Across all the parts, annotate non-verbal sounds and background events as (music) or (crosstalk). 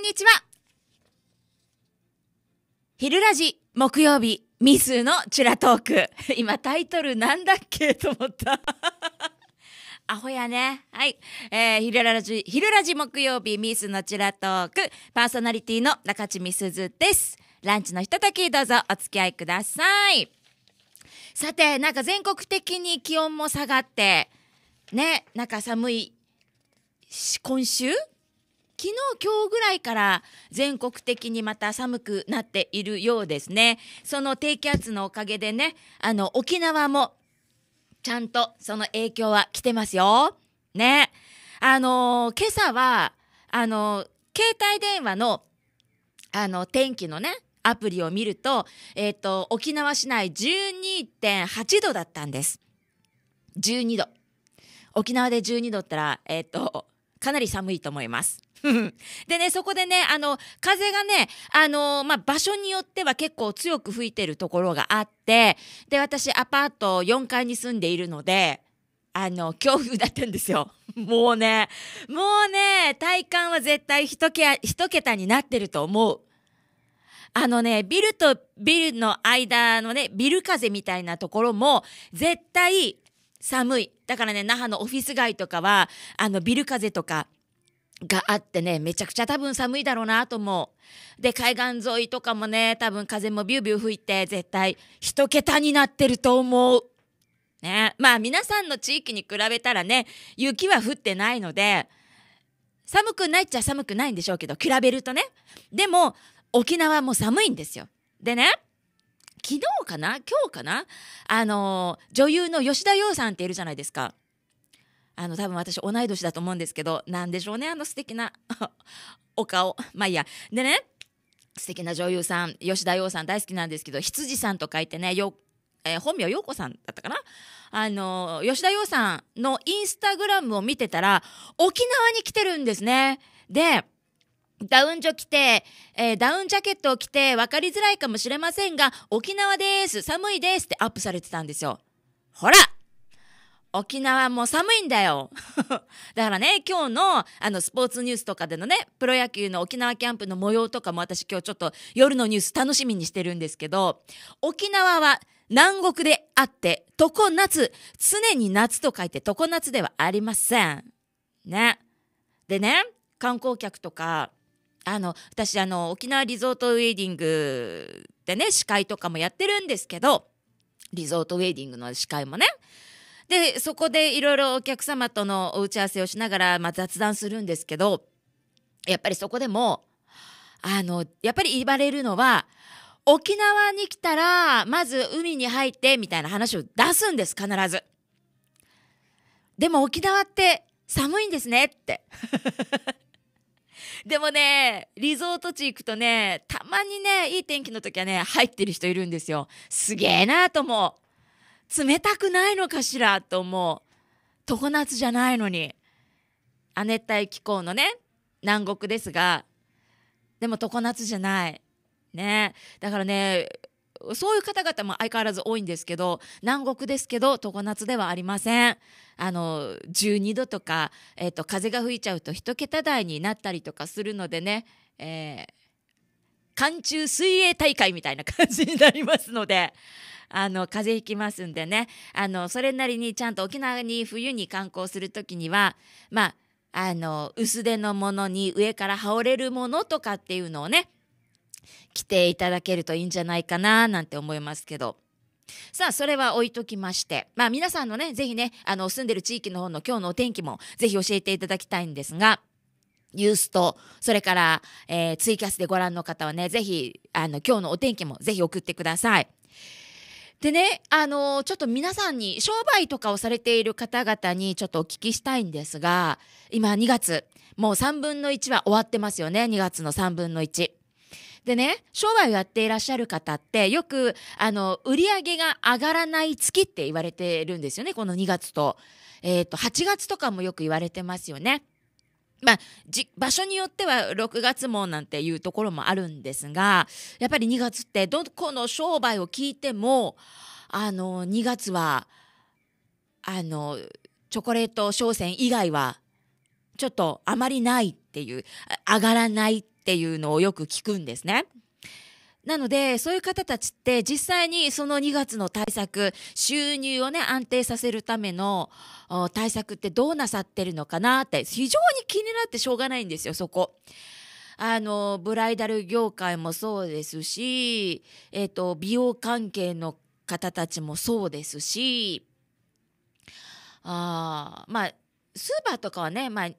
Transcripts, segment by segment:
んにちは。昼ラジ、木曜日、ミスのチュラトーク。(laughs) 今タイトルなんだっけと思った。(laughs) アホやね。はい。えー、昼ラジ、昼ラジ木曜日、ミスのチラトーク、パーソナリティの中地みすずです。ランチのひととき、どうぞお付き合いください。さて、なんか全国的に気温も下がって、ね、なんか寒い、今週昨日今日ぐらいから全国的にまた寒くなっているようですね。その低気圧のおかげでね、あの沖縄もちゃんとその影響は来てますよ。ね。あの今朝は、あの携帯電話の、あの、天気のね、アプリを見ると、えっ、ー、と、沖縄市内12.8度だったんです。12度。沖縄で12度ったら、えっ、ー、と、かなり寒いと思います。(laughs) でね、そこでね、あの、風がね、あのまあ、場所によっては結構強く吹いてるところがあって、で、私アパート4階に住んでいるので、あの、強風だったんですよ。(laughs) もうね、もうね、体感は絶対一桁、一桁になってると思う。あのね、ビルとビルの間のね、ビル風みたいなところも、絶対寒い。だからね、那覇のオフィス街とかは、あの、ビル風とか、があってね、めちゃくちゃ多分寒いだろうなと思う。で、海岸沿いとかもね、多分風もビュービュー吹いて、絶対一桁になってると思う。ね。まあ皆さんの地域に比べたらね、雪は降ってないので、寒くないっちゃ寒くないんでしょうけど、比べるとね。でも、沖縄も寒いんですよ。でね、昨日かな今日かなあの女優の吉田羊さんっているじゃないですか。あの多分私同い年だと思うんですけどなんでしょうねあの素敵な (laughs) お顔まあいいやでね素敵な女優さん吉田羊さん大好きなんですけど羊さんと書いてねよ、えー、本名陽子さんだったかなあの吉田羊さんのインスタグラムを見てたら沖縄に来てるんですねでダウンジョ着て、えー、ダウンジャケットを着て分かりづらいかもしれませんが沖縄です寒いですってアップされてたんですよほら沖縄も寒いんだよ。(laughs) だからね、今日のあのスポーツニュースとかでのね、プロ野球の沖縄キャンプの模様とかも私今日ちょっと夜のニュース楽しみにしてるんですけど、沖縄は南国であって、常夏、常に夏と書いて常夏ではありません。ね。でね、観光客とか、あの、私あの、沖縄リゾートウェディングでね、司会とかもやってるんですけど、リゾートウェディングの司会もね、でそこでいろいろお客様との打ち合わせをしながら、まあ、雑談するんですけどやっぱりそこでもあのやっぱり言われるのは沖縄に来たらまず海に入ってみたいな話を出すんです必ず。でも沖縄って寒いんですねって。(laughs) でもね、リゾート地行くとね、たまにね、いい天気の時はね、入ってる人いるんですよ。すげえなーと思う冷たくないのかしらと思う常夏じゃないのに亜熱帯気候のね南国ですがでも常夏じゃないねだからねそういう方々も相変わらず多いんですけど南国ですけど常夏ではありませんあの12度とか、えーと、風が吹いちゃうと1桁台になったりとかするのでね、えー寒中水泳大会みたいな感じになりますので。(laughs) あの、風邪ひきますんでね。あの、それなりにちゃんと沖縄に冬に観光する時には、まあ、あの、薄手のものに上から羽織れるものとかっていうのをね、着ていただけるといいんじゃないかな、なんて思いますけど。さあ、それは置いときまして。まあ、皆さんのね、ぜひね、あの、住んでる地域の方の今日のお天気も、ぜひ教えていただきたいんですが、ユースと、それから、えー、ツイキャスでご覧の方はね、ぜひ、あの、今日のお天気もぜひ送ってください。でね、あのー、ちょっと皆さんに、商売とかをされている方々にちょっとお聞きしたいんですが、今2月、もう3分の1は終わってますよね、2月の3分の1。でね、商売をやっていらっしゃる方って、よく、あの、売り上げが上がらない月って言われてるんですよね、この2月と。えっ、ー、と、8月とかもよく言われてますよね。まあ、場所によっては6月もなんていうところもあるんですがやっぱり2月ってどこの商売を聞いてもあの2月はあのチョコレート商戦以外はちょっとあまりないっていう上がらないっていうのをよく聞くんですね。なので、そういう方たちって実際にその2月の対策、収入をね、安定させるための対策ってどうなさってるのかなって、非常に気になってしょうがないんですよ、そこ。あの、ブライダル業界もそうですし、えっ、ー、と、美容関係の方たちもそうですし、あまあ、スーパーとかはね、まあ、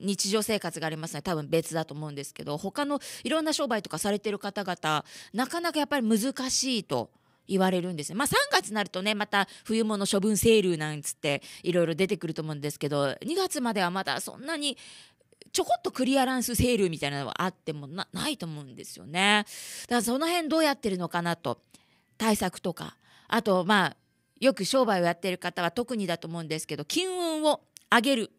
日常生活がありますね多分別だと思うんですけど他のいろんな商売とかされてる方々なかなかやっぱり難しいと。言われるんですまあ3月になるとねまた冬物処分セールなんつっていろいろ出てくると思うんですけど2月まではまだそんなにちょこっとクリアランスセールみたいなのはあってもないと思うんですよね。だからその辺どうやってるのかなと対策とかあとまあよく商売をやってる方は特にだと思うんですけど金運を上げる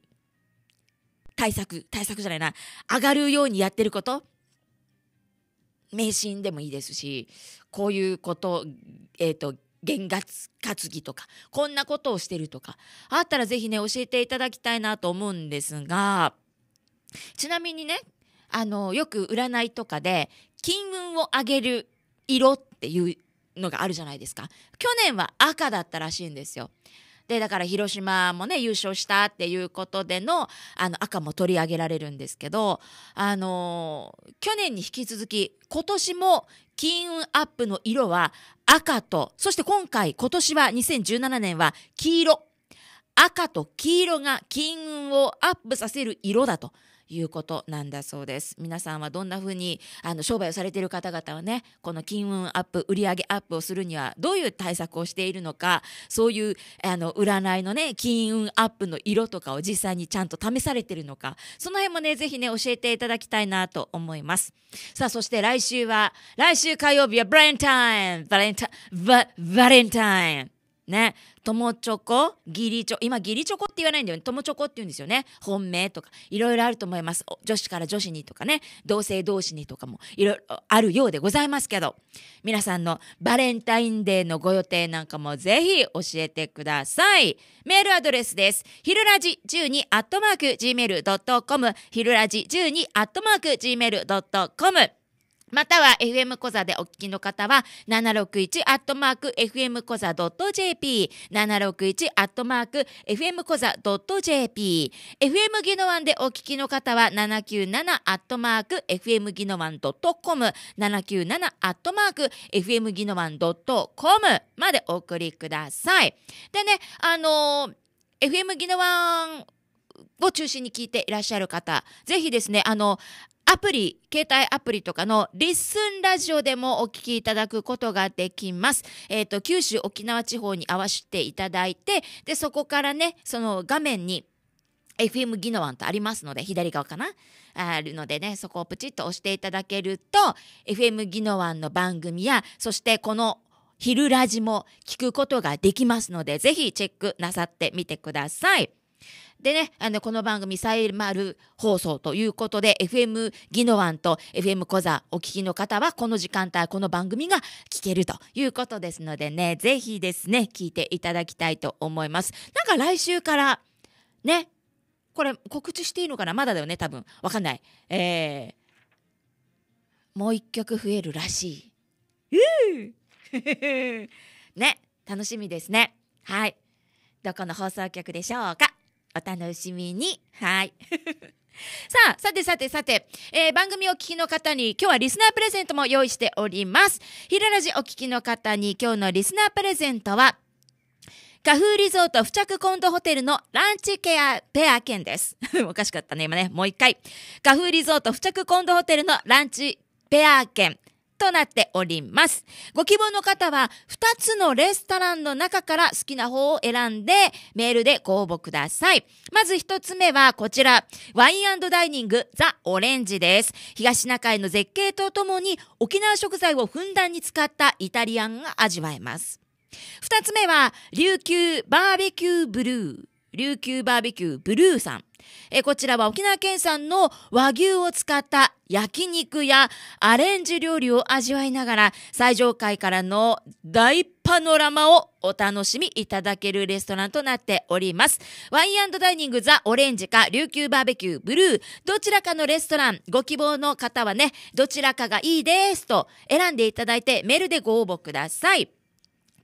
対策、対策じゃないな、上がるようにやってること、迷信でもいいですし、こういうこと、えっ、ー、と、験担ぎとか、こんなことをしてるとか、あったらぜひね、教えていただきたいなと思うんですが、ちなみにね、あの、よく占いとかで、金運を上げる色っていうのがあるじゃないですか。去年は赤だったらしいんですよ。でだから広島もね優勝したっていうことでのあの赤も取り上げられるんですけどあの去年に引き続き今年も金運アップの色は赤とそして今回今年は2017年は黄色赤と黄色が金運をアップさせる色だと。いうことなんだそうです皆さんはどんな風にあの商売をされている方々はねこの金運アップ売上アップをするにはどういう対策をしているのかそういうあの占いのね金運アップの色とかを実際にちゃんと試されてるのかその辺もねぜひね教えていただきたいなと思いますさあそして来週は来週火曜日はバレンタインバレンタババレンタインね、友チョコ、義理チョコ、今義理チョコって言わないんだよね。友チョコって言うんですよね。本命とか、いろいろあると思います。女子から女子にとかね、同性同士にとかもいろいろあるようでございますけど、皆さんのバレンタインデーのご予定なんかもぜひ教えてください。メールアドレスです。ひるらじ12アットマーク gmail.com、ひるらじ12アットマーク gmail.com。または FM コザでお聞きの方は761アットマーク FM コザ .jp 761アットマーク FM コザ .jp FM ギノワンでお聞きの方は797アットマーク FM ギノワン .com 797アットマーク FM ギノワン .com までお送りくださいでねあのー、FM ギノワンを中心に聞いていらっしゃる方、ぜひですね、あの、アプリ、携帯アプリとかのリッスンラジオでもお聞きいただくことができます。えっ、ー、と、九州、沖縄地方に合わせていただいて、で、そこからね、その画面に FM ギノワンとありますので、左側かなあるのでね、そこをプチッと押していただけると、FM ギノワンの番組や、そしてこの昼ラジも聞くことができますので、ぜひチェックなさってみてください。でね、あの、この番組、サイマル放送ということで、FM ギノワンと FM コザお聞きの方は、この時間帯、この番組が聞けるということですのでね、ぜひですね、聞いていただきたいと思います。なんか来週から、ね、これ告知していいのかなまだだよね、多分。わかんない。えー、もう一曲増えるらしい。う (laughs) ね、楽しみですね。はい。どこの放送局でしょうかお楽しみに。はい。(laughs) さあ、さてさてさて、えー、番組をお聞きの方に今日はリスナープレゼントも用意しております。ひららじお聞きの方に今日のリスナープレゼントは、花風リゾート付着コンドホテルのランチケアペア券です。(laughs) おかしかったね、今ね。もう一回。花風リゾート付着コンドホテルのランチペア券。となっております。ご希望の方は2つのレストランの中から好きな方を選んでメールでご応募ください。まず1つ目はこちら、ワインダイニングザ・オレンジです。東中海の絶景とともに沖縄食材をふんだんに使ったイタリアンが味わえます。2つ目は琉球バーベキューブルー。琉球バーベキューブルーさん。えこちらは沖縄県産の和牛を使った焼肉やアレンジ料理を味わいながら最上階からの大パノラマをお楽しみいただけるレストランとなっております。ワインダイニングザオレンジか琉球バーベキューブルーどちらかのレストランご希望の方はねどちらかがいいですと選んでいただいてメールでご応募ください。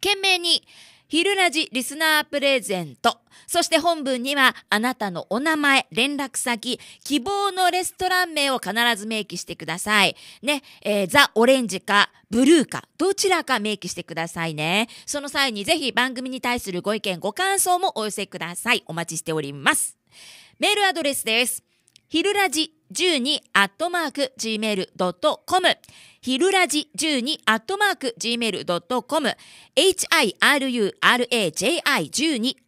懸命に昼ラジリスナープレゼント。そして本文には、あなたのお名前、連絡先、希望のレストラン名を必ず明記してください。ね、えー、ザ・オレンジか、ブルーか、どちらか明記してくださいね。その際にぜひ番組に対するご意見、ご感想もお寄せください。お待ちしております。メールアドレスです。ひるらじ12アットマーク gmail.com ひるらじ12アットマーク gmail.com hiruraji12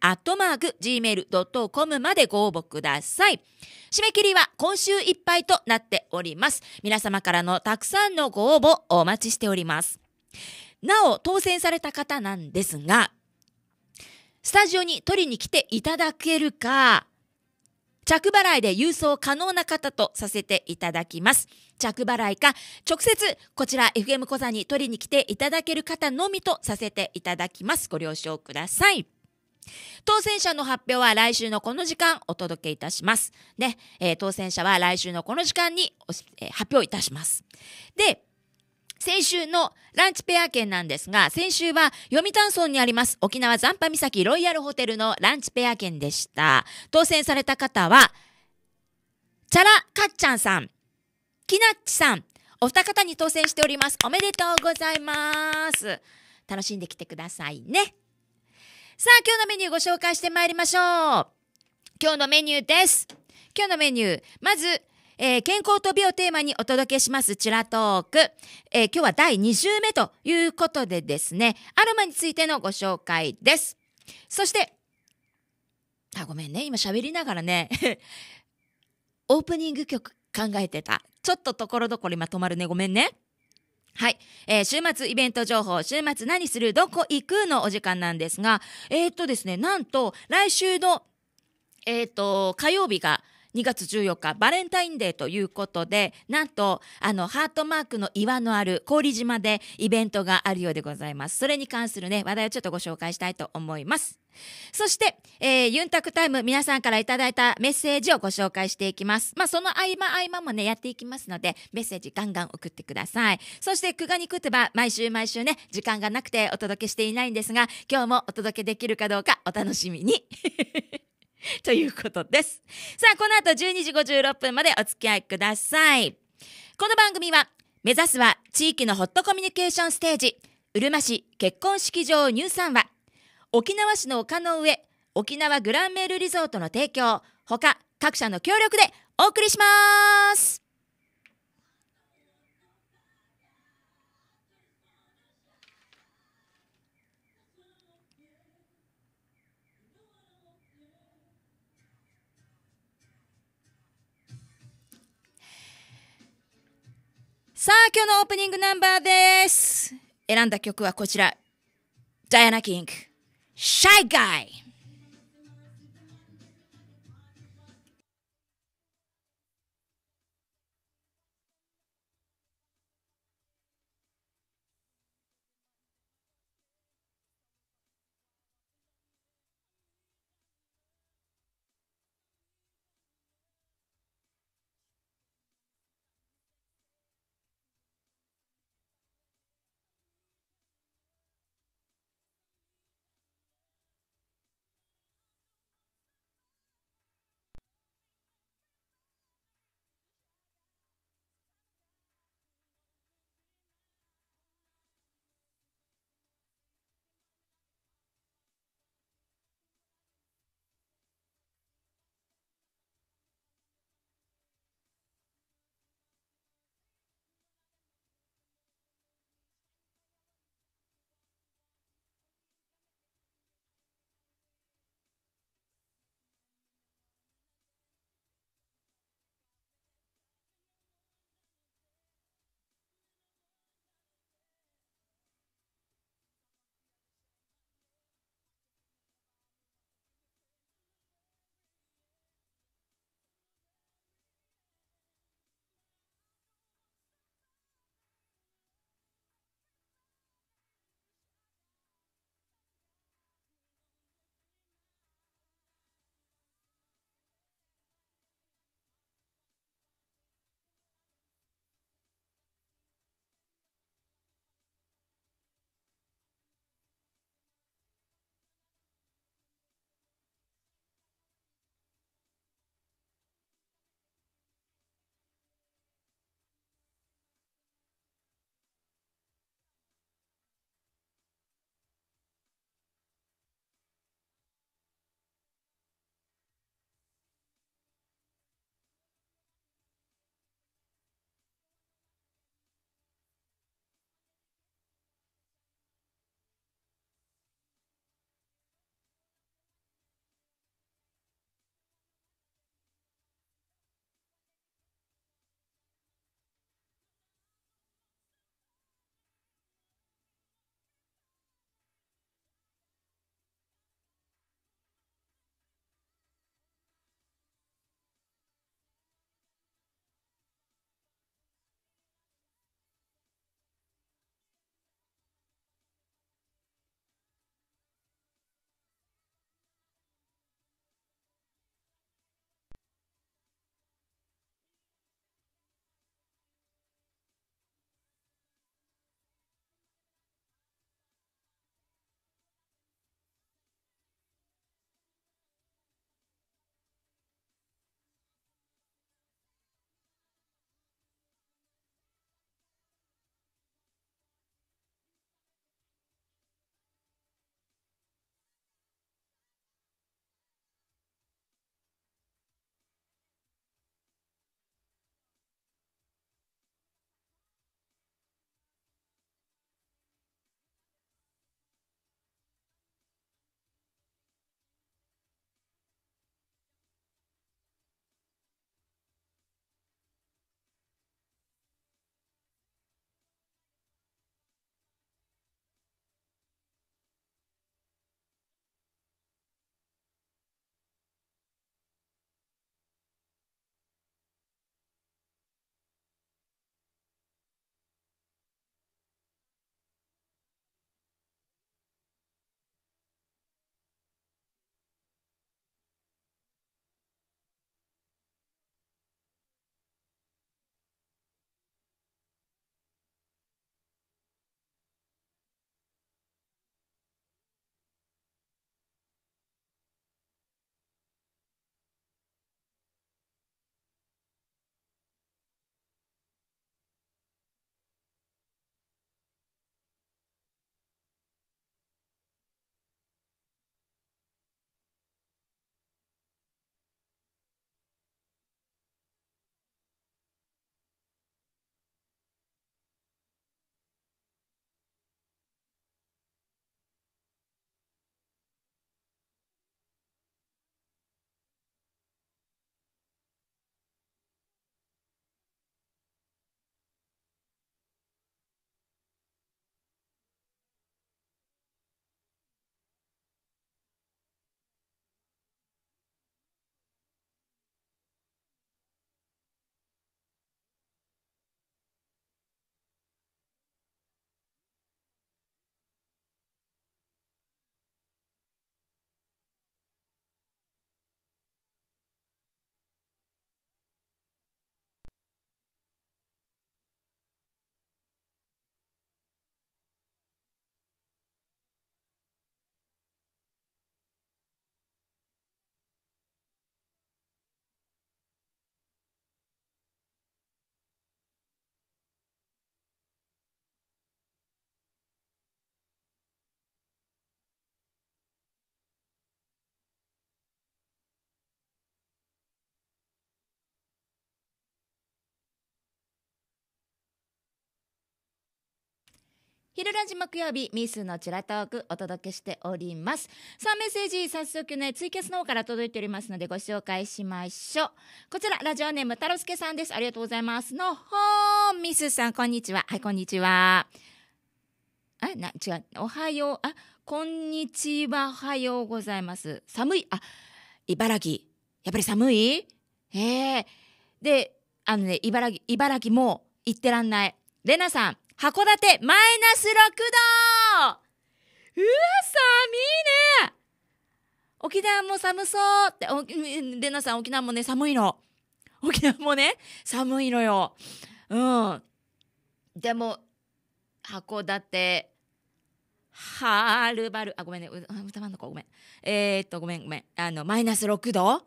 アットマーク gmail.com までご応募ください。締め切りは今週いっぱいとなっております。皆様からのたくさんのご応募お待ちしております。なお、当選された方なんですが、スタジオに取りに来ていただけるか、着払いで郵送可能な方とさせていただきます。着払いか、直接こちら FM 小座に取りに来ていただける方のみとさせていただきます。ご了承ください。当選者の発表は来週のこの時間お届けいたします。ね、えー、当選者は来週のこの時間に、えー、発表いたします。で、先週のランチペア券なんですが、先週は読谷村にあります沖縄残波岬ロイヤルホテルのランチペア券でした。当選された方は、チャラかっちゃんさん、きなっちさん、お二方に当選しております。おめでとうございます。楽しんできてくださいね。さあ、今日のメニューご紹介してまいりましょう。今日のメニューです。今日のメニュー、まず、えー、健康と美をテーマにお届けしますチラトーク、えー、今日は第2週目ということでですねアロマについてのご紹介ですそしてあごめんね今喋りながらね (laughs) オープニング曲考えてたちょっとところどころ今止まるねごめんねはい、えー、週末イベント情報、週末何する、どこ行くのお時間なんですが、えー、っとですね、なんと、来週の、えー、っと、火曜日が、2月14日バレンタインデーということでなんとあのハートマークの岩のある氷島でイベントがあるようでございますそれに関するね話題をちょっとご紹介したいと思いますそして、えー、ユンタクタイム皆さんからいただいたメッセージをご紹介していきます。まあ、その合間合間もね、やっていきますので、メッセージガンガン送ってください。そして、くがにくてば、毎週毎週ね、時間がなくてお届けしていないんですが、今日もお届けできるかどうかお楽しみに。(laughs) ということです。さあ、この後12時56分までお付き合いください。この番組は、目指すは地域のホットコミュニケーションステージ、うるま市結婚式場入山は、沖縄市の丘の上、沖縄グランメールリゾートの提供、ほか各社の協力でお送りします。さあ、今日のオープニングナンバーです。選んだ曲はこちら。ダイアナ・キング、シャイガイ。昼ラジ木曜日、ミスのチラトークお届けしております。さあ、メッセージ、早速ね、ツイキャスの方から届いておりますので、ご紹介しましょう。こちら、ラジオネーム、太郎介さんです。ありがとうございます。のほー、ミスさん、こんにちは。はい、こんにちは。あ、な、違う、おはよう、あ、こんにちは、おはようございます。寒い、あ、茨城、やっぱり寒いへえ。で、あのね、茨城、茨城も行ってらんない。レナさん、函館マイナス6度うわ、寒いね沖縄も寒そうって、お、レナさん沖縄もね、寒いの。沖縄もね、寒いのよ。うん。でも、函館、はるばる、あ、ごめんね、歌わんのか、ごめん。えー、っと、ごめん、ごめん。あの、マイナス6度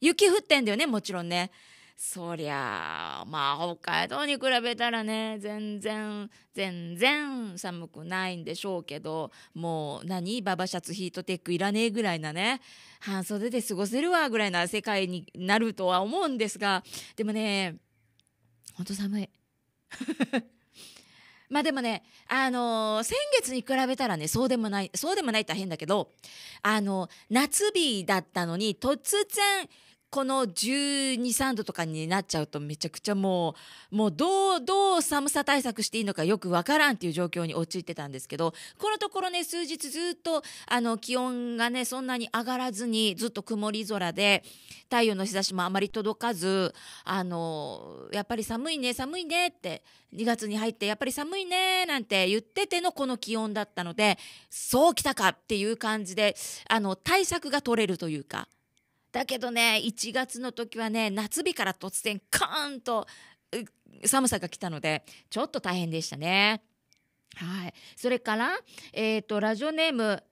雪降ってんだよね、もちろんね。そりゃあまあ北海道に比べたらね全然全然寒くないんでしょうけどもう何ババシャツヒートテックいらねえぐらいなね半袖で過ごせるわぐらいな世界になるとは思うんですがでもねほんと寒い。(laughs) まあでもね、あのー、先月に比べたらね、そうでもない、そうでもないって変だけど、あのー、夏日だったのに、突然、この12、3度とかになっちゃうとめちゃくちゃもう、もうどう、どう寒さ対策していいのかよくわからんっていう状況に陥ってたんですけど、このところね、数日ずっと、あの、気温がね、そんなに上がらずに、ずっと曇り空で、太陽の日差しもあまり届かず、あの、やっぱり寒いね、寒いねって、2月に入ってやっぱり寒いねなんて言っててのこの気温だったので、そうきたかっていう感じで、あの、対策が取れるというか、だけどね1月の時はね夏日から突然カーンと寒さが来たのでちょっと大変でしたね。はい、それから、えーと、ラジオネーム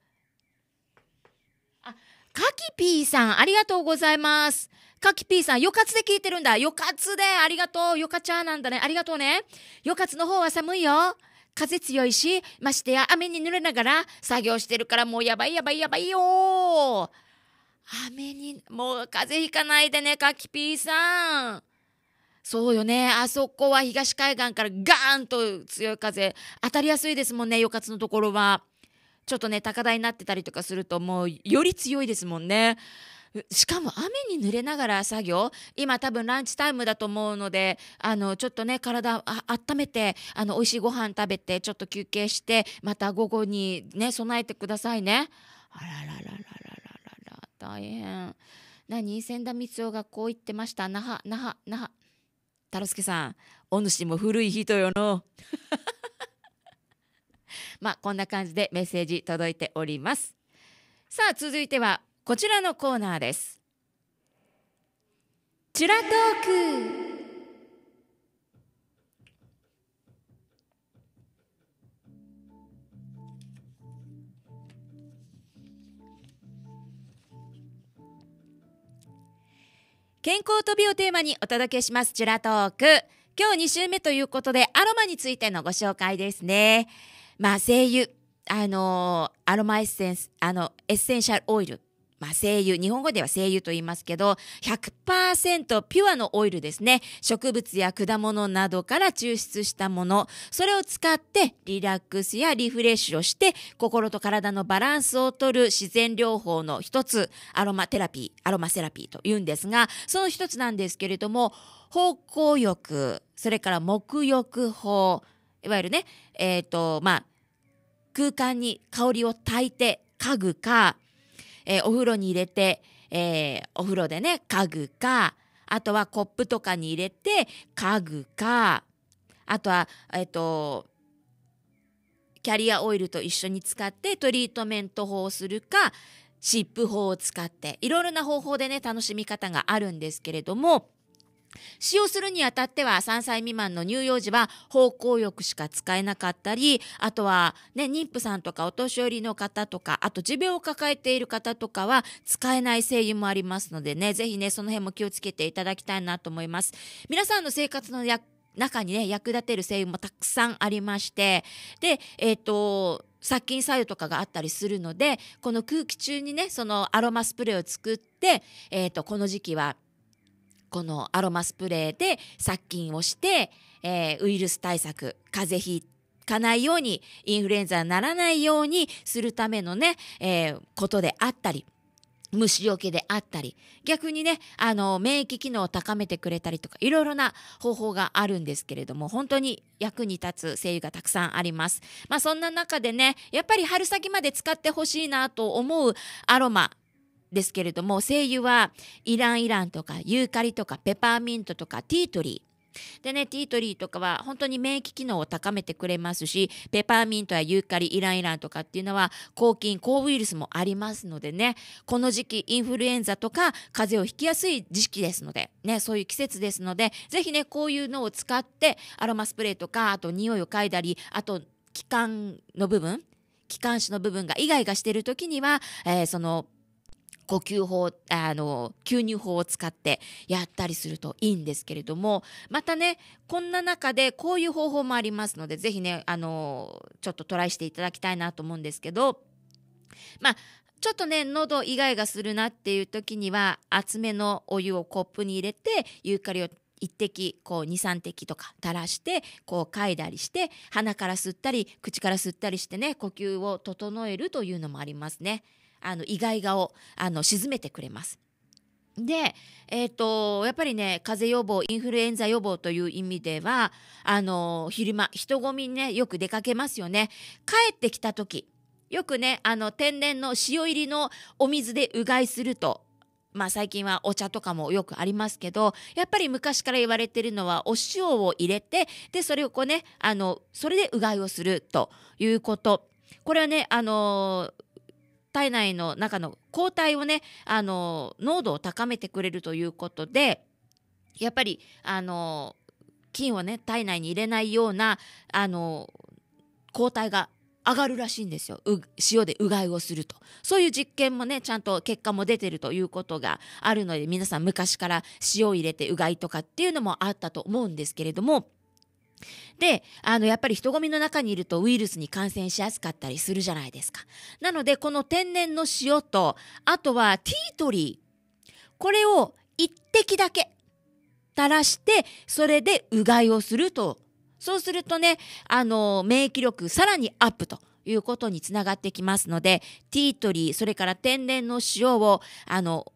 あかきぴーさんありがとうございます。かきぴーさん、よかつで聞いてるんだ。よかつで、ありがとう。よかちゃーなんだね。ありがとうね。よかつの方は寒いよ。風強いし、ましてや雨に濡れながら作業してるからもうやばいやばいやばいよ雨に、もう風邪ひかないでね、カキピーさん。そうよね。あそこは東海岸からガーンと強い風当たりやすいですもんね、よかつのところは。ちょっとね、高台になってたりとかすると、もうより強いですもんね。しかも雨に濡れながら作業今多分ランチタイムだと思うのであのちょっとね体あ温めてあの美味しいご飯食べてちょっと休憩してまた午後にね備えてくださいねあらららららら大変。何千田光雄がこう言ってました。那覇、那覇、那覇。太郎介さん、お主も古い人よの。(laughs) まあ、こんな感じでメッセージ届いております。さあ、続いてはこちらのコーナーです。チュラトーク健康と美をテーマにお届けしますジュラトーク今日2週目ということでアロマについてのご紹介ですねまあ精油あのアロマエッセンスあのエッセンシャルオイルまあ、精油、日本語では精油と言いますけど、100%ピュアのオイルですね。植物や果物などから抽出したもの、それを使ってリラックスやリフレッシュをして、心と体のバランスをとる自然療法の一つ、アロマテラピー、アロマセラピーと言うんですが、その一つなんですけれども、方向浴、それから沐浴法、いわゆるね、えっ、ー、と、まあ、空間に香りを焚いて家具かえー、お風呂に入れて、えー、お風呂でね、家具か、あとはコップとかに入れて、家具か、あとは、えっ、ー、と、キャリアオイルと一緒に使ってトリートメント法をするか、湿布法を使って、いろいろな方法でね、楽しみ方があるんですけれども、使用するにあたっては3歳未満の乳幼児は方向浴しか使えなかったりあとは、ね、妊婦さんとかお年寄りの方とかあと持病を抱えている方とかは使えない精油もありますのでねぜひねその辺も気をつけていただきたいなと思います皆さんの生活の中にね役立てる精油もたくさんありましてでえっ、ー、と殺菌作用とかがあったりするのでこの空気中にねそのアロマスプレーを作って、えーと、とこの時期はこのアロマスプレーで殺菌をして、えー、ウイルス対策風邪ひかないようにインフルエンザにならないようにするためのね、えー、ことであったり虫除けであったり逆にねあの免疫機能を高めてくれたりとかいろいろな方法があるんですけれども本当に役に立つ精油がたくさんありますまあそんな中でねやっぱり春先まで使ってほしいなと思うアロマですけれども精油はイランイランとかユーカリとかペパーミントとかティートリーでね、ティートリーとかは本当に免疫機能を高めてくれますし、ペパーミントやユーカリ、イランイランとかっていうのは、抗菌、抗ウイルスもありますのでね、この時期、インフルエンザとか風邪をひきやすい時期ですので、ね、そういう季節ですので、ぜひね、こういうのを使って、アロマスプレーとか、あと匂いを嗅いだり、あと、気管の部分、気管支の部分がイガイガしている時には、えー、その呼吸法あの吸入法を使ってやったりするといいんですけれどもまたねこんな中でこういう方法もありますので是非ねあのちょっとトライしていただきたいなと思うんですけどまあちょっとね、喉イガイガするなっていう時には、厚めのお湯をコップに入れて、ユーカリを1滴、こう2、3滴とか垂らして、こう嗅いだりして、鼻から吸ったり、口から吸ったりしてね、呼吸を整えるというのもありますね。あの意外顔あの沈めてくれます。で、えっ、ー、と、やっぱりね、風邪予防、インフルエンザ予防という意味では、あの、昼間、人混みね、よく出かけますよね。帰ってきた時、よくね、あの、天然の塩入りのお水でうがいすると、まあ最近はお茶とかもよくありますけど、やっぱり昔から言われてるのは、お塩を入れて、で、それをこうね、あの、それでうがいをするということ。これはね、あの体内の中の抗体をねあの濃度を高めてくれるということでやっぱりあの菌をね体内に入れないようなあの抗体が上がるらしいんですよ塩でうがいをするとそういう実験もねちゃんと結果も出てるということがあるので皆さん昔から塩を入れてうがいとかっていうのもあったと思うんですけれどもであのやっぱり人混みの中にいるとウイルスに感染しやすかったりするじゃないですかなのでこの天然の塩とあとはティートリーこれを1滴だけ垂らしてそれでうがいをするとそうするとねあの免疫力さらにアップということにつながってきますのでティートリーそれから天然の塩をあの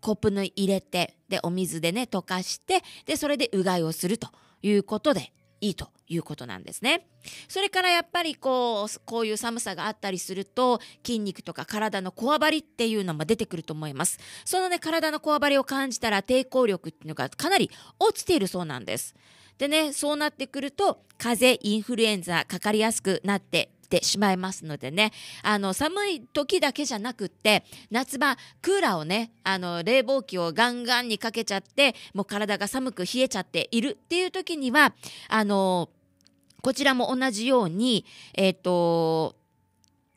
コップに入れてでお水でね溶かしてでそれでうがいをするということでいいということなんですね。それからやっぱりこうこういう寒さがあったりすると筋肉とか体のこわばりっていうのも出てくると思います。そのね体のこわばりを感じたら抵抗力っていうのがかなり落ちているそうなんです。でねそうなってくると風邪インフルエンザかかりやすくなっててしまいますのでねあの寒い時だけじゃなくって夏場クーラーをねあの冷房機をガンガンにかけちゃってもう体が寒く冷えちゃっているっていう時にはあのこちらも同じようにえっ、ー、と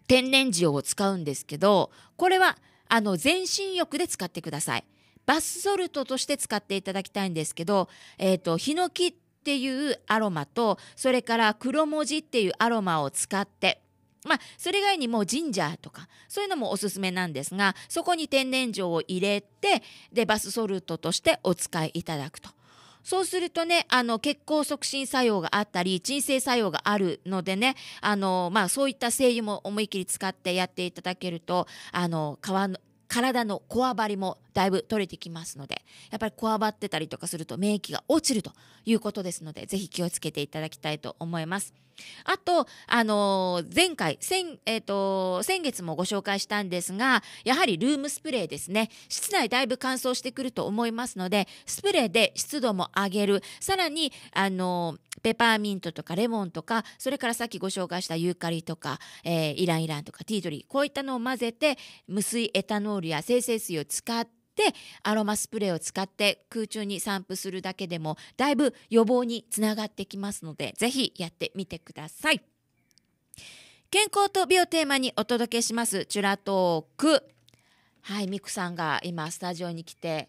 天然塩を使うんですけどこれはあの全身浴で使ってください。バスソルトとして使っていただきたいんですけど、えっ、ー、とヒノキってっていうアロマとそれから黒文字っていうアロマを使ってまあ、それ以外にもジンジャーとかそういうのもおすすめなんですがそこに天然錠を入れてでバスソルトとしてお使いいただくと。そうするとね、あの、血行促進作用があったり、鎮静作用があるのでね、あの、まあ、そういった精油も思いっきり使ってやっていただけると、あの、皮の、体のこわばりもだいぶ取れてきますのでやっぱりこわばってたりとかすると免疫が落ちるということですのでぜひ気をつけていただきたいと思います。あと、あのー、前回、先、えっ、ー、と、先月もご紹介したんですが、やはりルームスプレーですね。室内だいぶ乾燥してくると思いますので、スプレーで湿度も上げる。さらに、あのー、ペパーミントとかレモンとか、それからさっきご紹介したユーカリとか、えー、イランイランとかティートリー、こういったのを混ぜて、無水エタノールや生成水を使っでアロマスプレーを使って空中に散布するだけでもだいぶ予防につながってきますのでぜひやってみてください健康と美をテーマにお届けしますチュラトークはいミクさんが今スタジオに来て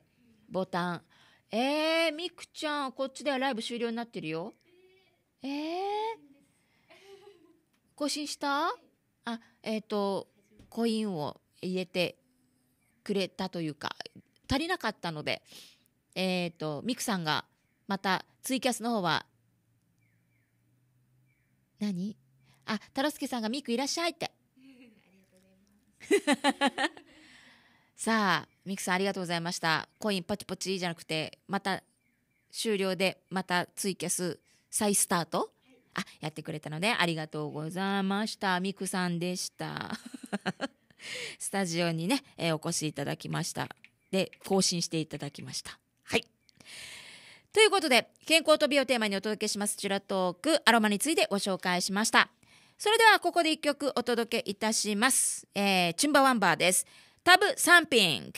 ボタンえー、みくちゃんこっちではライブ終了になってるよえー、更新したあえっ、ー、とコインを入れてくれたというか足りなかったので、えーと、とミクさんがまたツイキャスの方は何あ太郎介さんがミクいらっしゃいって (laughs) さあミクさんありがとうございましたコインポチポチじゃなくてまた終了でまたツイキャス再スタート、あやってくれたのでありがとうございましたミクさんでした (laughs) スタジオにね、えー、お越しいただきました。で、更新していただきました。はい。ということで、健康と美をテーマにお届けします、チュラトーク、アロマについてご紹介しました。それでは、ここで一曲お届けいたします。えー、チュンバワンバーです。タブサンピング。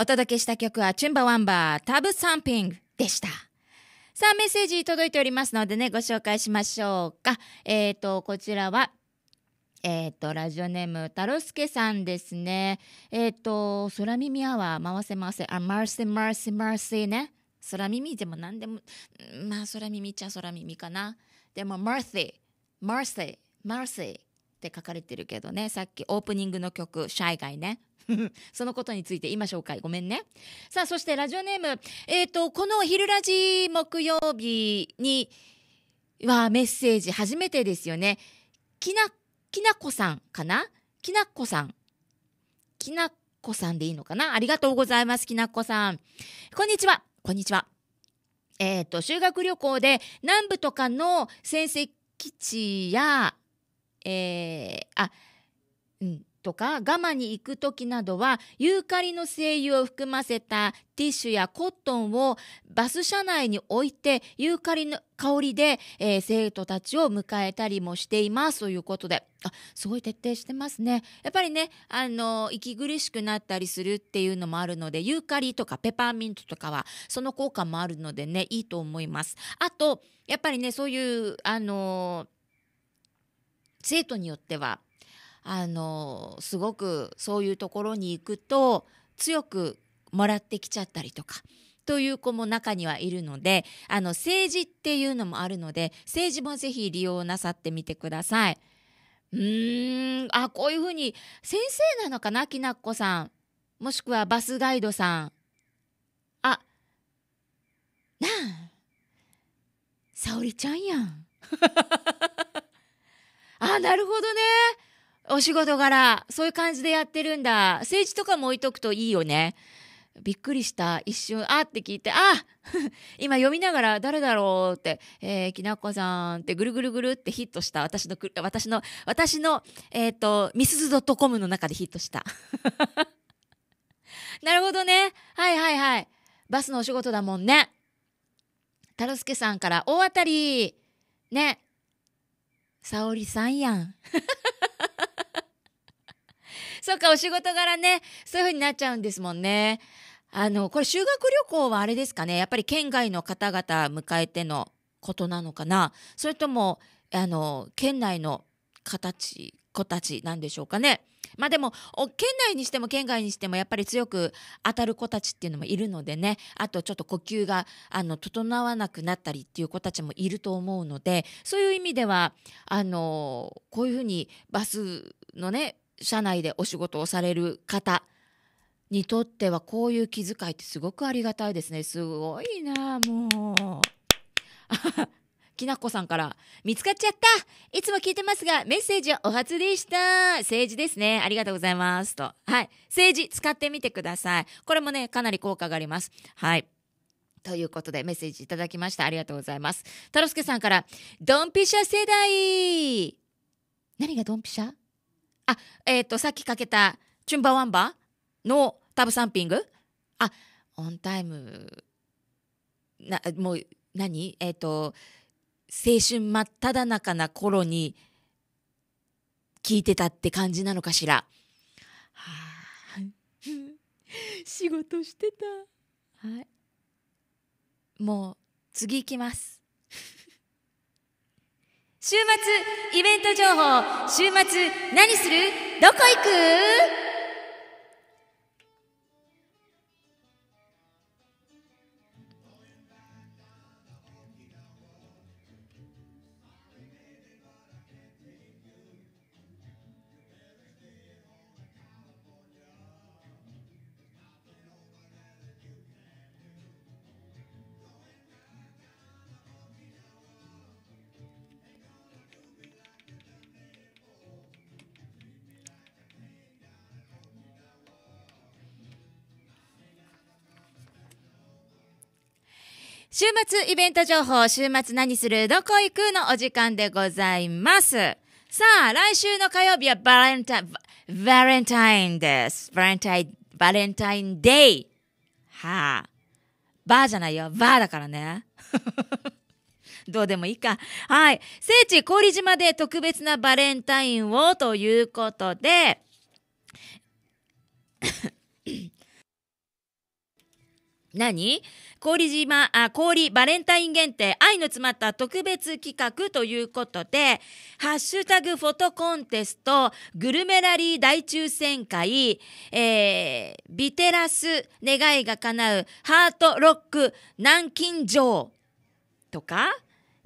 お届けした曲はチュンバワンバータブサンピングでした。さあ、メッセージ届いておりますのでね、ご紹介しましょうか。えっ、ー、と、こちらは、えっ、ー、と、ラジオネーム、ロスケさんですね。えっ、ー、と、空耳アワー、回せ回せ、あ、マーシー、マーシー、マーシーね。空耳でも何でも、まあ、空耳ちゃ空耳かな。でも、マーシー、マーシー、マーシー。って書かれてるけどねさっきオープニングの曲「シャイガイね」(laughs) そのことについて今紹介ごめんねさあそしてラジオネームえっ、ー、とこの「昼ラジ」木曜日にはメッセージ初めてですよねきなきなこさんかなきなこさんきなこさんでいいのかなありがとうございますきなこさんこんにちはこんにちはえっ、ー、と修学旅行で南部とかの先生基地やえー、あ、うん、とか、我慢に行く時などは、ユーカリの精油を含ませたティッシュやコットンをバス車内に置いて、ユーカリの香りで、えー、生徒たちを迎えたりもしていますということで。あ、すごい徹底してますね。やっぱりね、あの、息苦しくなったりするっていうのもあるので、ユーカリとかペパーミントとかは、その効果もあるのでね、いいと思います。あと、やっぱりね、そういう、あのー生徒によってはあのすごくそういうところに行くと強くもらってきちゃったりとか。という子も中にはいるのであの政治っていうのもあるので政治もぜひ利用なさってみてください。うーんあこういうふうに先生なのかなきなっこさんもしくはバスガイドさん。あなあ沙織ちゃんやん。あ、なるほどね。お仕事柄、そういう感じでやってるんだ。政治とかも置いとくといいよね。びっくりした。一瞬、あって聞いて、あ (laughs) 今読みながら誰だろうって、えー、きなこさんってぐるぐるぐるってヒットした。私の、私の、私の、えっ、ー、と、ミスズドットコムの中でヒットした。(laughs) なるほどね。はいはいはい。バスのお仕事だもんね。たるすけさんから大当たり。ね。沙織さんやん。(laughs) そっか、お仕事柄ね、そういう風になっちゃうんですもんね。あの、これ修学旅行はあれですかね、やっぱり県外の方々迎えてのことなのかな、それとも、あの、県内の形子たちなんでしょうかね。まあでも、県内にしても県外にしてもやっぱり強く当たる子たちっていうのもいるのでね、あとちょっと呼吸が、あの、整わなくなったりっていう子たちもいると思うので、そういう意味では、あの、こういうふうにバスのね、車内でお仕事をされる方、にとってはこういう気遣いってすごくありがたいですね。すごいなもう。きなこさんから、見つかっちゃったいつも聞いてますが、メッセージはお初でした政治ですね。ありがとうございます。と。はい。政治使ってみてください。これもね、かなり効果があります。はい。ということでメッセージいただきました。ありがとうございます。太郎介さんから、ドンピシャ世代何がドンピシャあ、えっ、ー、と、さっきかけた、チュンバワンバのタブサンピングあ、オンタイム、な、もう、何えっ、ー、と、青春真っ只中な頃に聞いてたって感じなのかしら。はい、(laughs) 仕事してた。はい。もう次行きます。週末イベント情報週末何するどこ行く週末イベント情報、週末何する、どこ行くのお時間でございます。さあ、来週の火曜日はバレンタイン、バレンタインです。バレンタイン、バレンタインデイ。はあ。バーじゃないよ。バーだからね。(laughs) どうでもいいか。はい。聖地氷島で特別なバレンタインをということで、(coughs) 何氷島、あ、氷バレンタイン限定愛の詰まった特別企画ということで、ハッシュタグフォトコンテスト、グルメラリー大抽選会、えー、ビテラス願いが叶うハートロック南京城とか、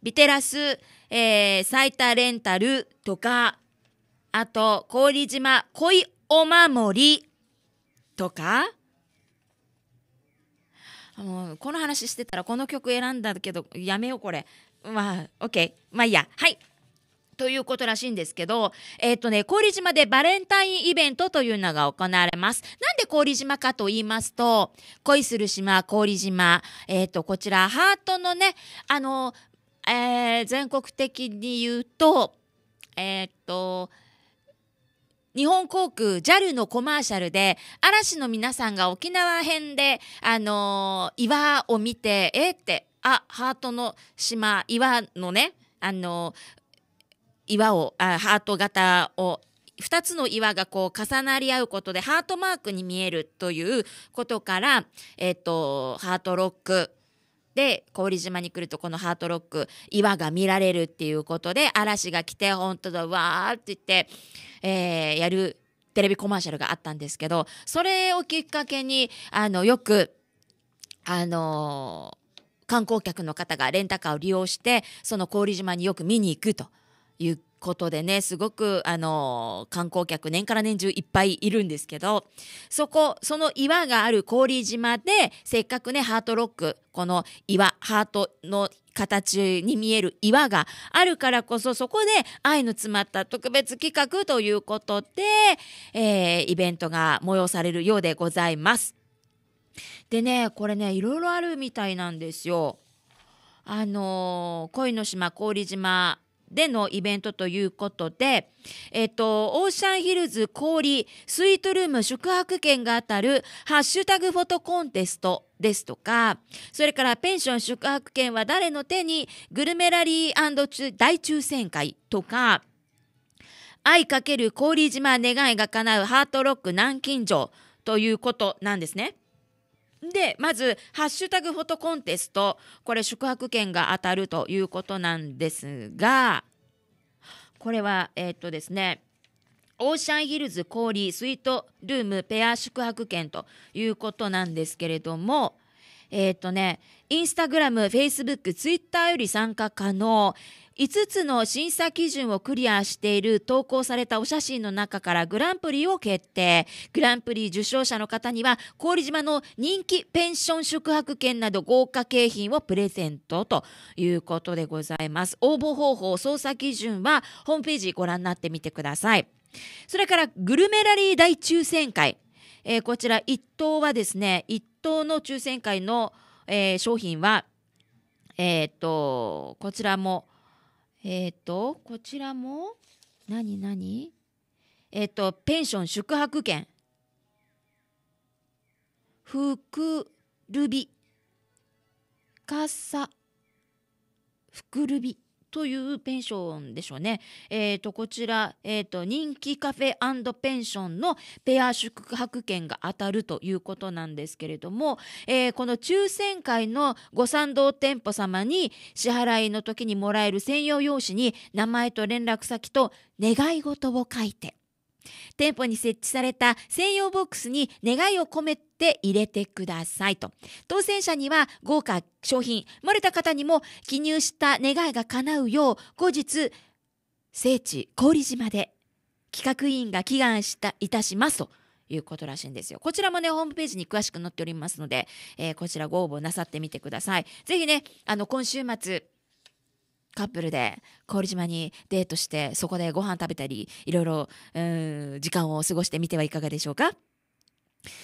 ビテラス、えー、最多レンタルとか、あと、氷島恋お守りとか、もうこの話してたらこの曲選んだけどやめようこれまあ OK まあいいやはいということらしいんですけど、えっ、ー、とね、氷島でバレンタインイベントというのが行われます。なんで氷島かと言いますと、恋する島、氷島、えっ、ー、と、こちら、ハートのね、あの、えー、全国的に言うと、えっ、と、日本航空 JAL のコマーシャルで嵐の皆さんが沖縄編で、あのー、岩を見てえー、ってあハートの島岩のね、あのー、岩をあハート型を2つの岩がこう重なり合うことでハートマークに見えるということから、えっ、ー、とハートロックで郡島に来るとこのハートロック岩が見られるっていうことで嵐が来て本当だわーって言って、えー、やるテレビコマーシャルがあったんですけどそれをきっかけにあのよくあのー、観光客の方がレンタカーを利用してその郡島によく見に行くということでねすごくあの観光客年から年中いっぱいいるんですけどそこその岩がある氷島でせっかくねハートロックこの岩ハートの形に見える岩があるからこそそこで愛の詰まった特別企画ということで、えー、イベントが催されるようでございます。でねこれねいろいろあるみたいなんですよ。あのー、恋の島、氷島、でのイベントということで、えっと、オーシャンヒルズ氷スイートルーム宿泊券が当たるハッシュタグフォトコンテストですとか、それからペンション宿泊券は誰の手にグルメラリー大抽選会とか、愛かける氷島願いが叶うハートロック南京城ということなんですね。でまず「ハッシュタグフォトコンテスト」これ宿泊券が当たるということなんですがこれはえー、っとですねオーシャンヒルズ氷スイートルームペア宿泊券ということなんですけれどもえー、っとねインスタグラム、フェイスブック、ツイッターより参加可能、5つの審査基準をクリアしている投稿されたお写真の中からグランプリを決定グランプリ受賞者の方には氷島の人気ペンション宿泊券など豪華景品をプレゼントということでございます応募方法操作基準はホームページご覧になってみてくださいそれからグルメラリー大抽選会、えー、こちら1等はですね1等の抽選会の、えー、商品はえー、っとこちらもえっ、ー、と、こちらも、何何えっ、ー、と、ペンション宿泊券。ふくるび。かさ。ふくるび。というペンションでしょうね。えっ、ー、と、こちら、えっ、ー、と、人気カフェペンションのペア宿泊券が当たるということなんですけれども、えー、この抽選会のご賛同店舗様に支払いの時にもらえる専用用紙に名前と連絡先と願い事を書いて、店舗に設置された専用ボックスに願いを込めて入れてくださいと当選者には豪華商品漏れた方にも記入した願いが叶うよう後日聖地郡島で企画委員が祈願したいたしますということらしいんですよ。こちらもね、ホームページに詳しく載っておりますので、えー、こちらご応募なさってみてください。ぜひね、あの、今週末、カップルで郡島にデートしてそこでご飯食べたりいろいろ時間を過ごしてみてはいかがでしょうか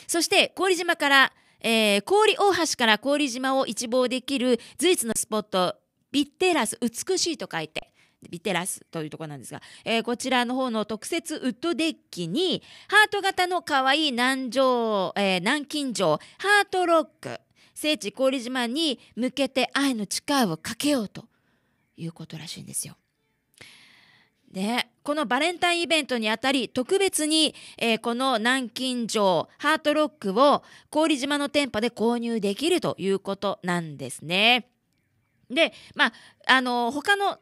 そして郡島から、えー、郡大橋から郡島を一望できる随一のスポットビッテラス美しいと書いてビッテラスというところなんですが、えー、こちらの方の特設ウッドデッキにハート型の可愛い南城、えー、南京城ハートロック聖地郡島に向けて愛の力をかけようということらしいんですよ。でこのバレンタインイベントにあたり特別に、えー、この南京錠ハートロックを郡島の店舗で購入できるということなんですね。でまああの他の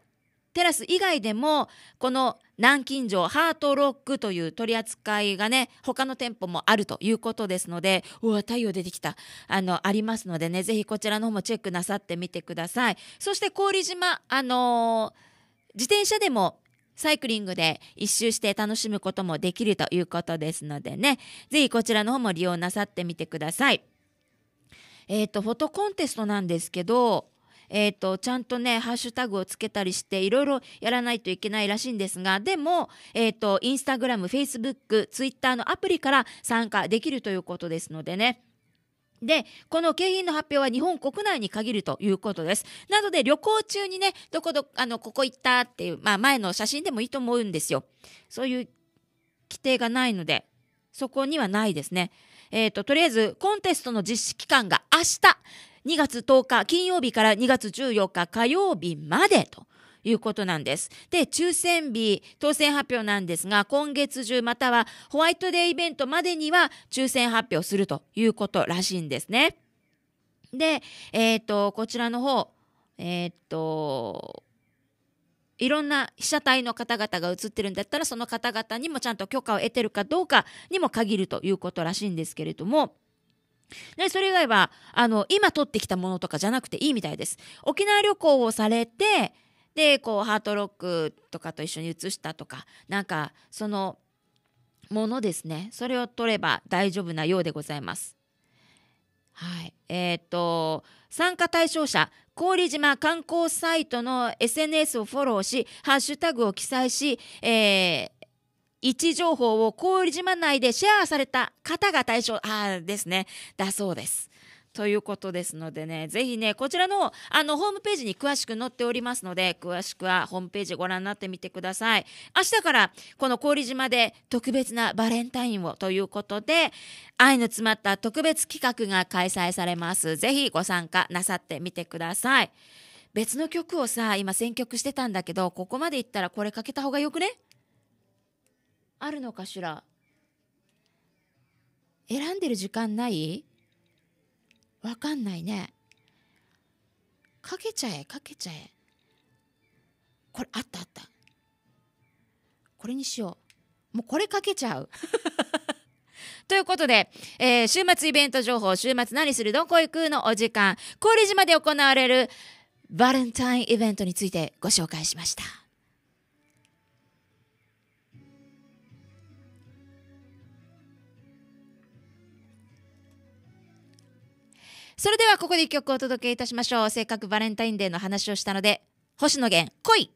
テラス以外でもこの南京錠ハートロックという取り扱いがね他の店舗もあるということですのでうわ太陽出てきたあのありますのでねぜひこちらの方もチェックなさってみてくださいそして氷島あのー、自転車でもサイクリングで一周して楽しむこともできるということですのでねぜひこちらの方も利用なさってみてくださいえっ、ー、とフォトコンテストなんですけどえーと、ちゃんとねハッシュタグをつけたりしていろいろやらないといけないらしいんですがでも、えーと、インスタグラムフェイスブックツイッターのアプリから参加できるということですのでねで、この景品の発表は日本国内に限るということです。なので旅行中にね、どこど、あの、ここ行ったっていう、まあ前の写真でもいいと思うんですよ。そういう規定がないので、そこにはないですね。えー、と、とりあえずコンテストの実施期間が明日、2月10日金曜日から2月14日火曜日までと。いうことなんです。で、抽選日、当選発表なんですが、今月中またはホワイトデーイベントまでには抽選発表するということらしいんですね。で、えっ、ー、と、こちらの方、えっ、ー、と、いろんな被写体の方々が写ってるんだったら、その方々にもちゃんと許可を得てるかどうかにも限るということらしいんですけれども、でそれ以外はあの今取ってきたものとかじゃなくていいみたいです。沖縄旅行をされてでこうハートロックとかと一緒に写したとかなんかそのものですねそれを取れば大丈夫なようでございます。はいえーと、と参加対象者郡島観光サイトの SNS をフォローしハッシュタグを記載し、えー位置情報を郡島内でシェアされた方が対象あですねだそうです。ということですのでね、ぜひね、こちらのあのホームページに詳しく載っておりますので、詳しくはホームページご覧になってみてください。明日からこの郡島で特別なバレンタインをということで、愛の詰まった特別企画が開催されます。ぜひご参加なさってみてください。別の曲をさ、今選曲してたんだけど、ここまでいったらこれかけた方がよくねあるのかしら選んでる時間ないわかんないね。かけちゃえ、かけちゃえ。これ、あったあった。これにしよう。もうこれかけちゃう。(laughs) ということで、えー、週末イベント情報、週末何するどこ行くのお時間、郡島で行われるバレンタインイベントについてご紹介しました。それではここで一曲お届けいたしましょうせっかくバレンタインデーの話をしたので星野源恋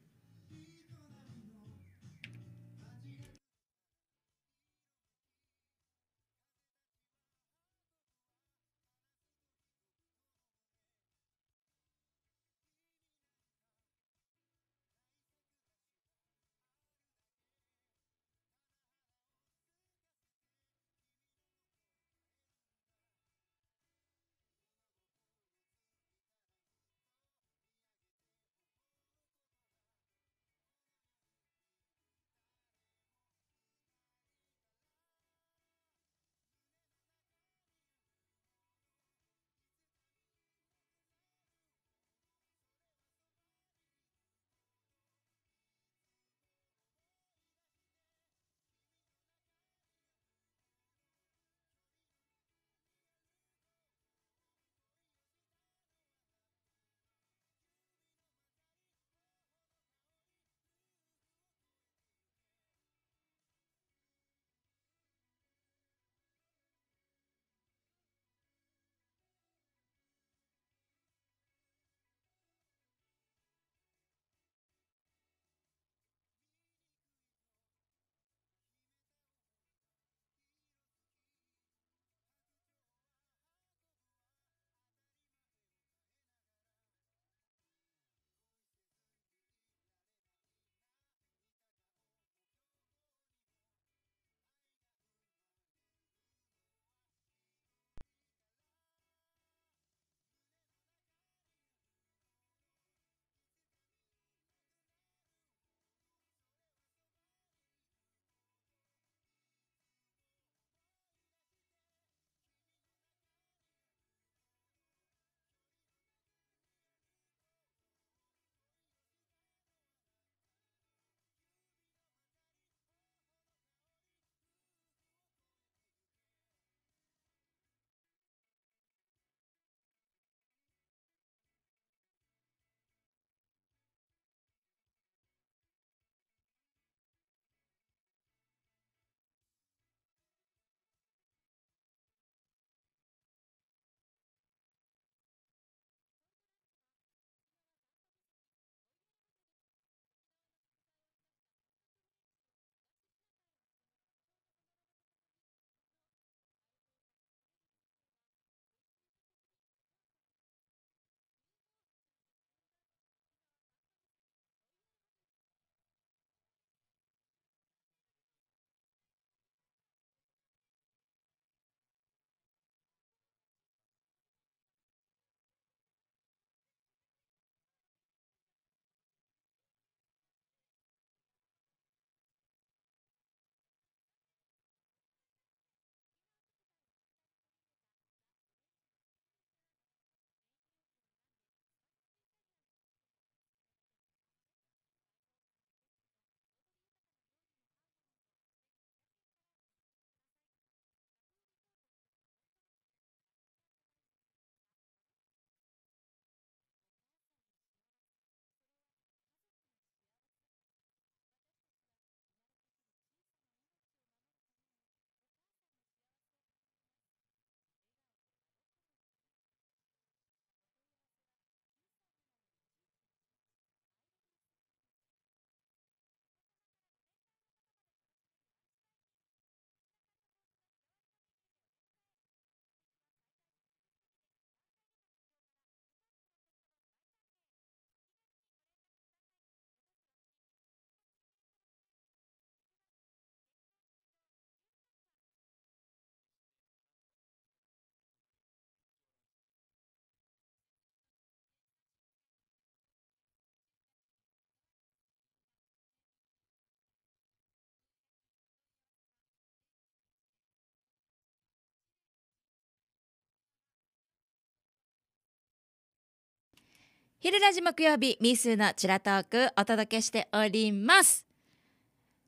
昼ラジ木曜日、ミスのチラトークお届けしております。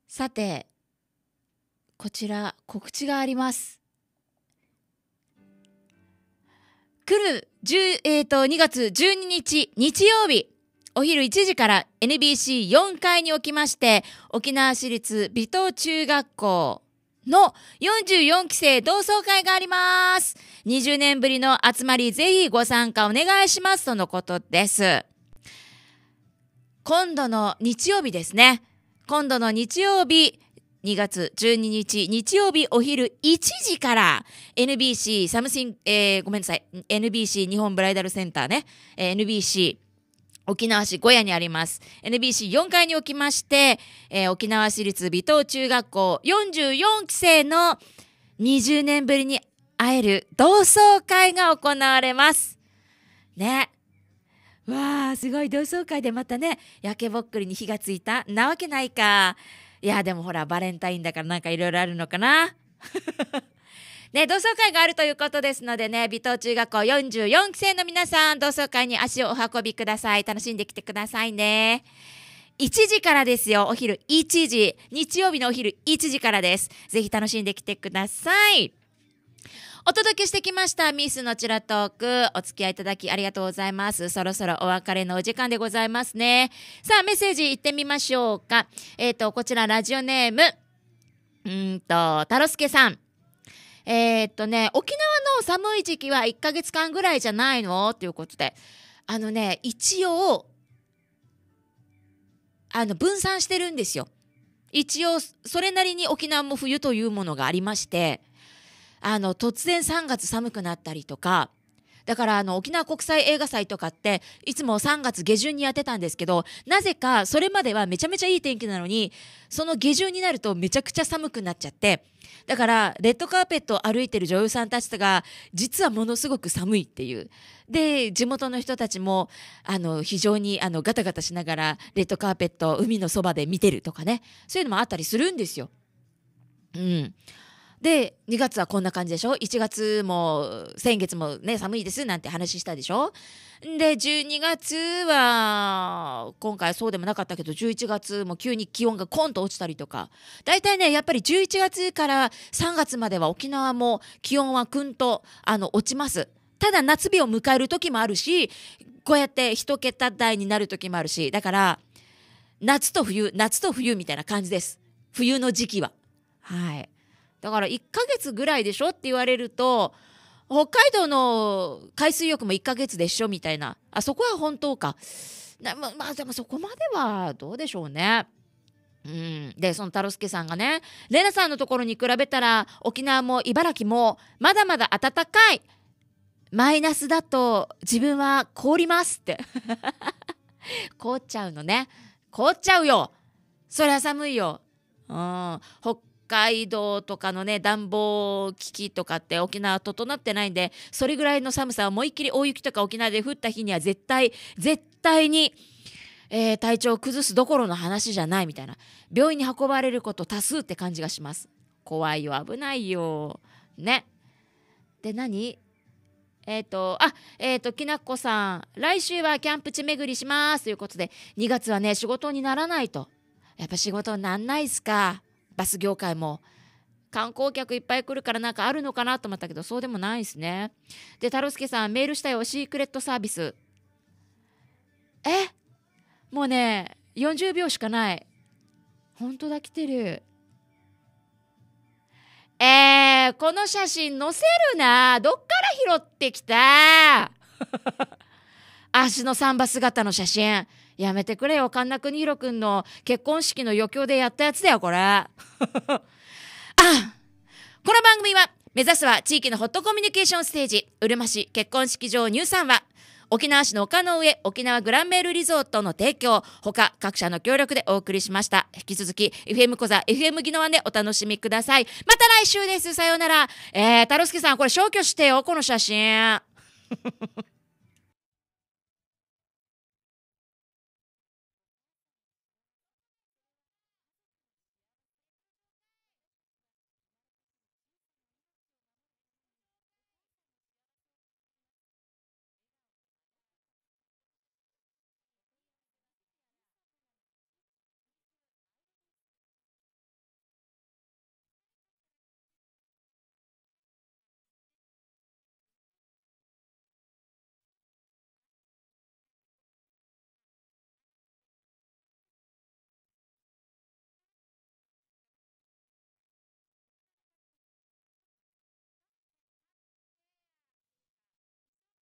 さて、こちら告知があります。来る10、えー、と2月12日日曜日、お昼1時から NBC4 階におきまして、沖縄市立美東中学校の44期生同窓会があります。20年ぶりの集まり、ぜひご参加お願いしますとのことです。今度の日曜日ですね。今度の日曜日、2月12日日曜日お昼1時から NBC サムシン、えー、ごめんなさい、NBC 日本ブライダルセンターね、え NBC 沖縄市小屋にあります。NBC4 階におきまして、えー、沖縄市立美東中学校44期生の20年ぶりに会える同窓会が行われます。ね。わあ、すごい同窓会でまたね、焼けぼっくりに火がついたなわけないか。いや、でもほら、バレンタインだからなんかいろいろあるのかな。ね、同窓会があるということですのでね、尾藤中学校44期生の皆さん、同窓会に足をお運びください。楽しんできてくださいね。1時からですよ。お昼1時。日曜日のお昼1時からです。ぜひ楽しんできてください。お届けしてきましたミスのチラトークお付き合いいただきありがとうございますそろそろお別れのお時間でございますねさあメッセージいってみましょうかえっ、ー、とこちらラジオネームうんと太郎介さんえー、っとね、沖縄の寒い時期は1ヶ月間ぐらいじゃないのっていうことで。あのね、一応、あの、分散してるんですよ。一応、それなりに沖縄も冬というものがありまして、あの、突然3月寒くなったりとか、だからあの沖縄国際映画祭とかっていつも3月下旬にやってたんですけどなぜかそれまではめちゃめちゃいい天気なのにその下旬になるとめちゃくちゃ寒くなっちゃってだからレッドカーペットを歩いてる女優さんたちが実はものすごく寒いっていうで地元の人たちもあの非常にあのガタガタしながらレッドカーペットを海のそばで見てるとかねそういうのもあったりするんですよ。うんで2月はこんな感じでしょ1月も先月もね寒いですなんて話したでしょで12月は今回そうでもなかったけど11月も急に気温がコンと落ちたりとか大体ねやっぱり11月から3月までは沖縄も気温はくんとあの落ちます。ただ夏日を迎える時もあるしこうやって1桁台になる時もあるしだから夏と冬夏と冬みたいな感じです冬の時期は。はいだから1ヶ月ぐらいでしょって言われると、北海道の海水浴も1ヶ月でしょみたいな。あ、そこは本当か。なまあ、でもそこまではどうでしょうね。うん、でその太郎介さんがねレナさんのところに比べたら沖縄も茨城もまだまだ暖かいマイナスだと自分は凍りますって (laughs) 凍っちゃうのね凍っちゃうよそりゃ寒いよ、うん、北海道とかのね暖房機器とかって沖縄整ってないんでそれぐらいの寒さは思いっきり大雪とか沖縄で降った日には絶対絶対に、えー、体調を崩すどころの話じゃないみたいな病院に運ばれること多数って感じがします怖いよ危ないよねで何えっ、ー、と、あ、えっ、ー、と、きなこさん、来週はキャンプ地巡りしますということで、2月はね、仕事にならないと。やっぱ仕事になんないっすか。バス業界も観光客いっぱい来るからなんかあるのかなと思ったけどそうでもないですねで太郎介さんメールしたよシークレットサービスえもうね40秒しかない本当だ来てるえー、この写真載せるなどっから拾ってきた (laughs) 足のサンバ姿の写真やめてくれよ神田邦弘君の結婚式の余興でやったやつだよこれあこの番組は目指すは地域のホットコミュニケーションステージうるま市結婚式場入山は沖縄市の丘の上沖縄グランメールリゾートの提供ほか各社の協力でお送りしました引き続き FM 小座 FM 技能湾でお楽しみくださいまた来週ですさようならえー、太郎介さんこれ消去してよこの写真